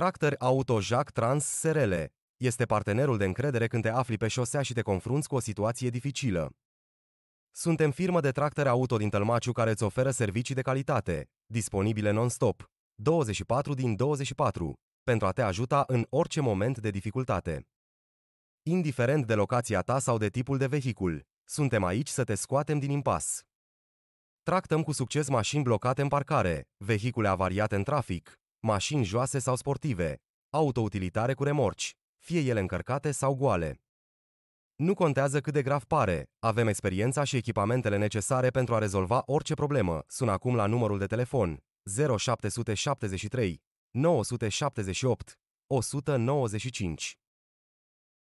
Tractor Auto Jack Trans SRL este partenerul de încredere când te afli pe șosea și te confrunți cu o situație dificilă. Suntem firmă de tractor auto din Tălmaciu care îți oferă servicii de calitate, disponibile non-stop, 24 din 24, pentru a te ajuta în orice moment de dificultate. Indiferent de locația ta sau de tipul de vehicul, suntem aici să te scoatem din impas. Tractăm cu succes mașini blocate în parcare, vehicule avariate în trafic, mașini joase sau sportive, autoutilitare cu remorci, fie ele încărcate sau goale. Nu contează cât de grav pare, avem experiența și echipamentele necesare pentru a rezolva orice problemă. Sună acum la numărul de telefon 0773 978 195.